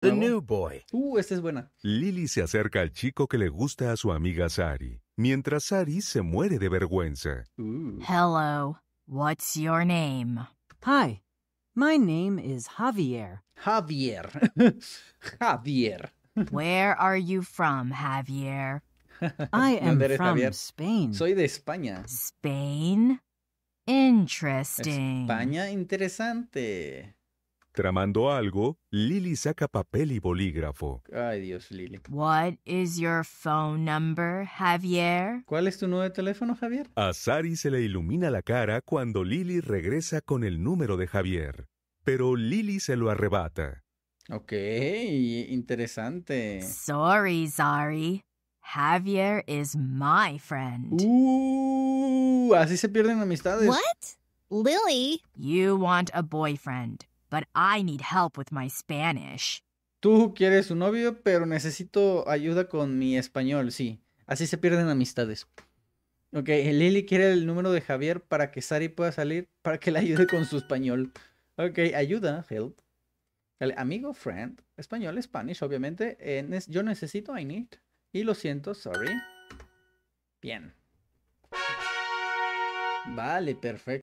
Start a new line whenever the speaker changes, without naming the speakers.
The New
Boy. Uh, esta es buena. Lily se acerca al chico que le gusta a su amiga Sari, mientras Sari se muere de vergüenza. Uh.
Hello, what's your name? Hi, my name is Javier. Javier. Javier. Where are you from, Javier? I am
from Spain. Soy de España. Spain? Interesting.
España, interesante. Tramando algo, Lily saca papel y bolígrafo. Ay, Dios, Lily.
What is your phone number, Javier?
¿Cuál es tu número de teléfono, Javier?
A Sari se le ilumina la cara cuando Lily regresa con el número de Javier, pero Lily se lo arrebata.
Ok, interesante.
Sorry, Zari. Javier is my friend.
Uh, así se pierden amistades. What?
Lily? You want a boyfriend but I need help with my Spanish.
Tú quieres un novio, pero necesito ayuda con mi español, sí. Así se pierden amistades. Ok, Lily quiere el número de Javier para que Sari pueda salir para que le ayude con su español. Ok, ayuda, help. amigo, friend, español, Spanish, obviamente. Eh, yo necesito, I need. Y lo siento, sorry. Bien. Vale, perfecto.